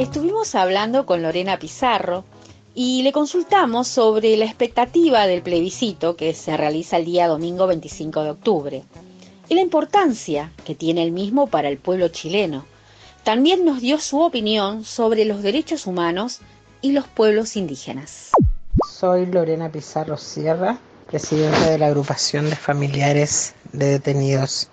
Estuvimos hablando con Lorena Pizarro y le consultamos sobre la expectativa del plebiscito que se realiza el día domingo 25 de octubre y la importancia que tiene el mismo para el pueblo chileno. También nos dio su opinión sobre los derechos humanos y los pueblos indígenas. Soy Lorena Pizarro Sierra, presidenta de la agrupación de familiares de detenidos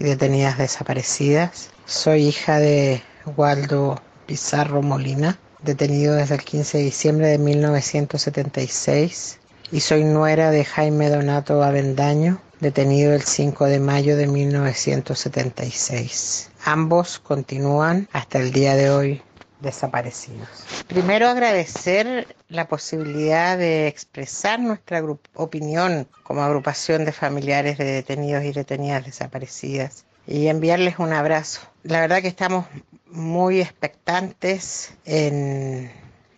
y detenidas desaparecidas. Soy hija de Waldo Pizarro Molina, detenido desde el 15 de diciembre de 1976, y soy nuera de Jaime Donato Avendaño, detenido el 5 de mayo de 1976. Ambos continúan hasta el día de hoy desaparecidos. Primero agradecer la posibilidad de expresar nuestra opinión como agrupación de familiares de detenidos y detenidas desaparecidas y enviarles un abrazo. La verdad que estamos muy expectantes en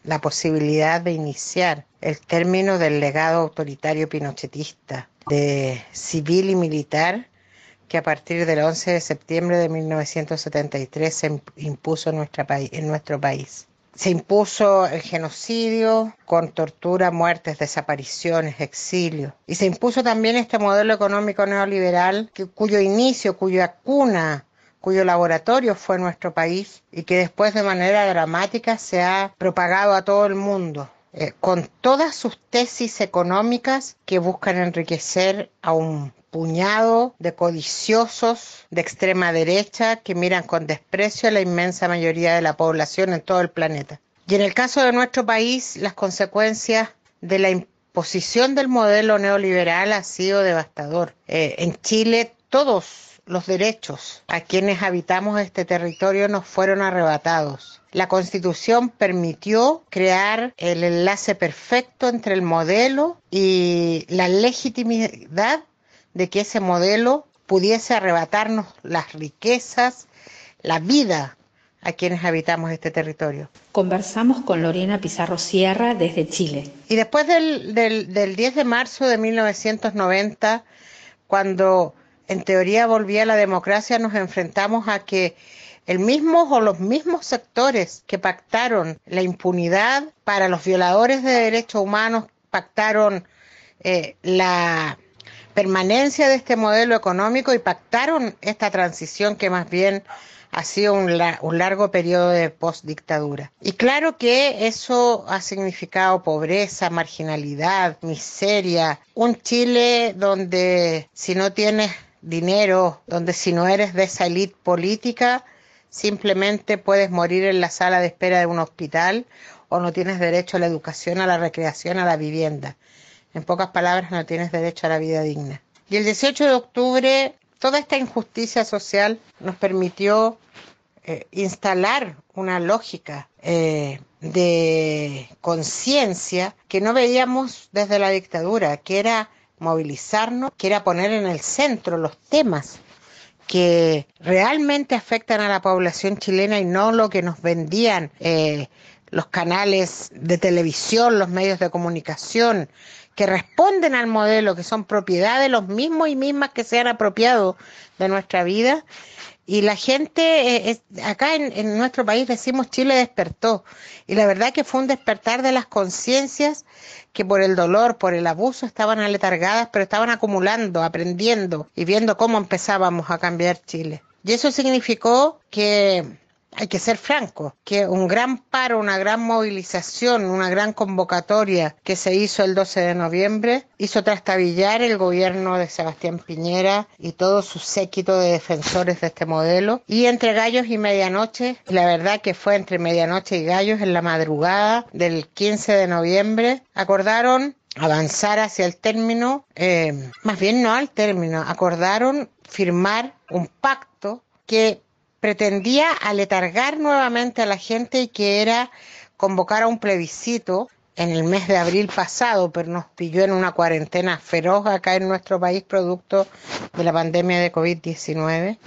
la posibilidad de iniciar el término del legado autoritario pinochetista, de civil y militar, que a partir del 11 de septiembre de 1973 se impuso en, en nuestro país. Se impuso el genocidio con tortura, muertes, desapariciones, exilio. Y se impuso también este modelo económico neoliberal cuyo inicio, cuya cuna cuyo laboratorio fue nuestro país y que después de manera dramática se ha propagado a todo el mundo, eh, con todas sus tesis económicas que buscan enriquecer a un puñado de codiciosos de extrema derecha que miran con desprecio a la inmensa mayoría de la población en todo el planeta. Y en el caso de nuestro país, las consecuencias de la imposición del modelo neoliberal ha sido devastador. Eh, en Chile, todos los derechos a quienes habitamos este territorio nos fueron arrebatados. La Constitución permitió crear el enlace perfecto entre el modelo y la legitimidad de que ese modelo pudiese arrebatarnos las riquezas, la vida a quienes habitamos este territorio. Conversamos con Lorena Pizarro Sierra desde Chile. Y después del, del, del 10 de marzo de 1990, cuando en teoría volvía la democracia, nos enfrentamos a que el mismo o los mismos sectores que pactaron la impunidad para los violadores de derechos humanos, pactaron eh, la permanencia de este modelo económico y pactaron esta transición que más bien ha sido un, un largo periodo de postdictadura. Y claro que eso ha significado pobreza, marginalidad, miseria, un Chile donde si no tienes dinero, donde si no eres de esa élite política, simplemente puedes morir en la sala de espera de un hospital o no tienes derecho a la educación, a la recreación, a la vivienda. En pocas palabras, no tienes derecho a la vida digna. Y el 18 de octubre, toda esta injusticia social nos permitió eh, instalar una lógica eh, de conciencia que no veíamos desde la dictadura, que era movilizarnos, que era poner en el centro los temas que realmente afectan a la población chilena y no lo que nos vendían eh, los canales de televisión, los medios de comunicación, que responden al modelo, que son propiedad de los mismos y mismas que se han apropiado de nuestra vida, y la gente, eh, acá en, en, nuestro país decimos Chile despertó. Y la verdad que fue un despertar de las conciencias que por el dolor, por el abuso estaban aletargadas, pero estaban acumulando, aprendiendo y viendo cómo empezábamos a cambiar Chile. Y eso significó que hay que ser franco, que un gran paro, una gran movilización, una gran convocatoria que se hizo el 12 de noviembre, hizo trastabillar el gobierno de Sebastián Piñera y todo su séquito de defensores de este modelo. Y entre gallos y medianoche, la verdad que fue entre medianoche y gallos en la madrugada del 15 de noviembre, acordaron avanzar hacia el término, eh, más bien no al término, acordaron firmar un pacto que pretendía aletargar nuevamente a la gente y que era convocar a un plebiscito en el mes de abril pasado, pero nos pilló en una cuarentena feroz acá en nuestro país producto de la pandemia de COVID-19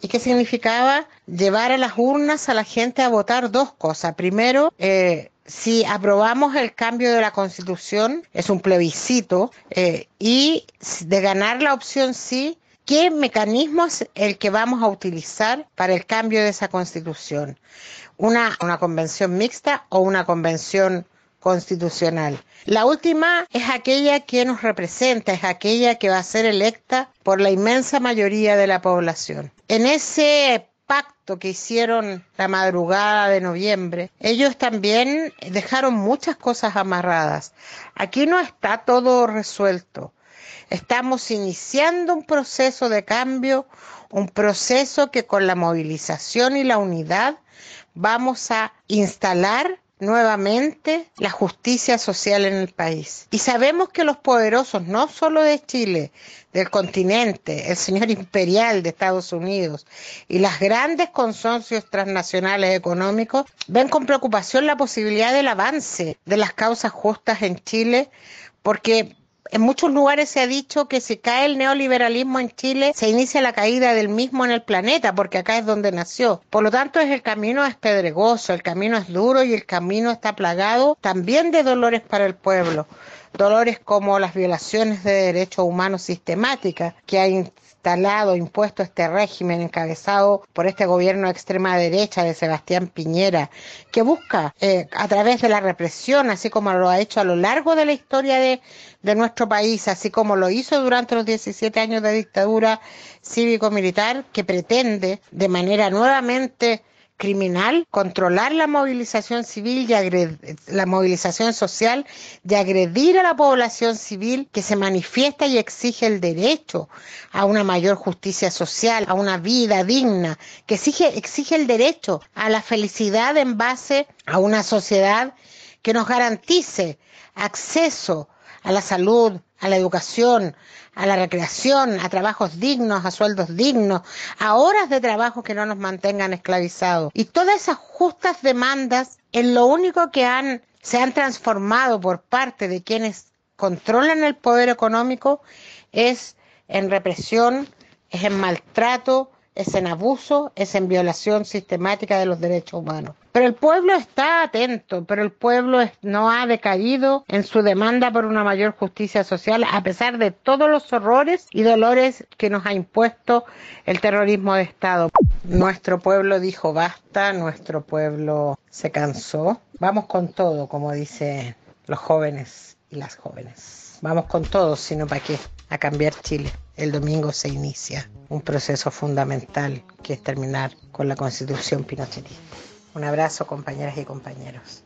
y que significaba llevar a las urnas a la gente a votar dos cosas. Primero, eh, si aprobamos el cambio de la constitución, es un plebiscito, eh, y de ganar la opción sí, qué mecanismo es el que vamos a utilizar para el cambio de esa constitución. Una, una convención mixta o una convención constitucional. La última es aquella que nos representa, es aquella que va a ser electa por la inmensa mayoría de la población. En ese pacto que hicieron la madrugada de noviembre, ellos también dejaron muchas cosas amarradas. Aquí no está todo resuelto. Estamos iniciando un proceso de cambio, un proceso que con la movilización y la unidad vamos a instalar nuevamente la justicia social en el país. Y sabemos que los poderosos, no solo de Chile, del continente, el señor imperial de Estados Unidos y las grandes consorcios transnacionales económicos, ven con preocupación la posibilidad del avance de las causas justas en Chile porque en muchos lugares se ha dicho que si cae el neoliberalismo en Chile, se inicia la caída del mismo en el planeta, porque acá es donde nació. Por lo tanto, es el camino es pedregoso, el camino es duro y el camino está plagado también de dolores para el pueblo dolores como las violaciones de derechos humanos sistemáticas que hay instalado, impuesto este régimen encabezado por este gobierno de extrema derecha de Sebastián Piñera, que busca eh, a través de la represión, así como lo ha hecho a lo largo de la historia de, de nuestro país, así como lo hizo durante los 17 años de dictadura cívico-militar, que pretende de manera nuevamente criminal controlar la movilización civil y la movilización social de agredir a la población civil que se manifiesta y exige el derecho a una mayor justicia social, a una vida digna, que exige, exige el derecho a la felicidad en base a una sociedad que nos garantice acceso a la salud, a la educación, a la recreación, a trabajos dignos, a sueldos dignos, a horas de trabajo que no nos mantengan esclavizados. Y todas esas justas demandas en lo único que han, se han transformado por parte de quienes controlan el poder económico es en represión, es en maltrato, es en abuso, es en violación sistemática de los derechos humanos. Pero el pueblo está atento, pero el pueblo no ha decaído en su demanda por una mayor justicia social a pesar de todos los horrores y dolores que nos ha impuesto el terrorismo de Estado. Nuestro pueblo dijo basta, nuestro pueblo se cansó. Vamos con todo, como dicen los jóvenes y las jóvenes. Vamos con todo, sino para qué a cambiar Chile. El domingo se inicia un proceso fundamental que es terminar con la constitución pinochetista. Un abrazo compañeras y compañeros.